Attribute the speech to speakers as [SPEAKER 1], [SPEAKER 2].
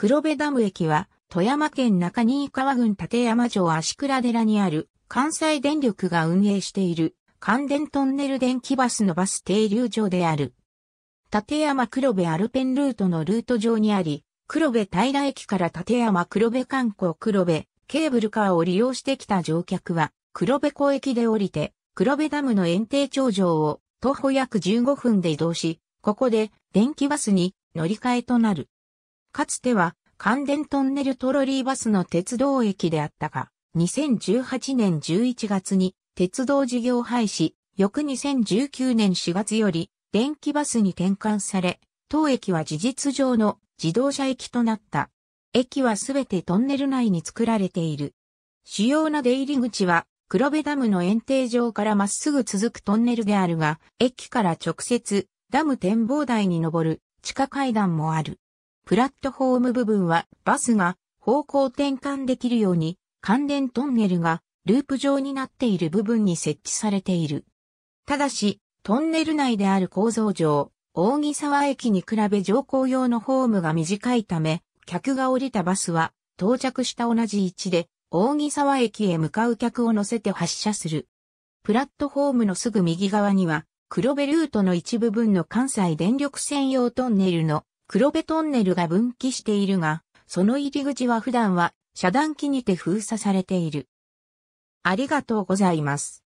[SPEAKER 1] 黒部ダム駅は、富山県中新川郡立山城足倉寺にある関西電力が運営している関電トンネル電気バスのバス停留場である。立山黒部アルペンルートのルート上にあり、黒部平駅から立山黒部観光黒部ケーブルカーを利用してきた乗客は、黒部湖駅で降りて、黒部ダムの園庭頂上を徒歩約15分で移動し、ここで電気バスに乗り換えとなる。かつては関電トンネルトロリーバスの鉄道駅であったが、2018年11月に鉄道事業廃止、翌2019年4月より電気バスに転換され、当駅は事実上の自動車駅となった。駅はすべてトンネル内に作られている。主要な出入り口は黒部ダムの延定上からまっすぐ続くトンネルであるが、駅から直接ダム展望台に登る地下階段もある。プラットフォーム部分はバスが方向転換できるように関連トンネルがループ状になっている部分に設置されている。ただし、トンネル内である構造上、大木沢駅に比べ乗降用のホームが短いため、客が降りたバスは到着した同じ位置で大木沢駅へ向かう客を乗せて発車する。プラットフォームのすぐ右側には黒部ルートの一部分の関西電力専用トンネルの黒部トンネルが分岐しているが、その入り口は普段は遮断機にて封鎖されている。
[SPEAKER 2] ありがとうございます。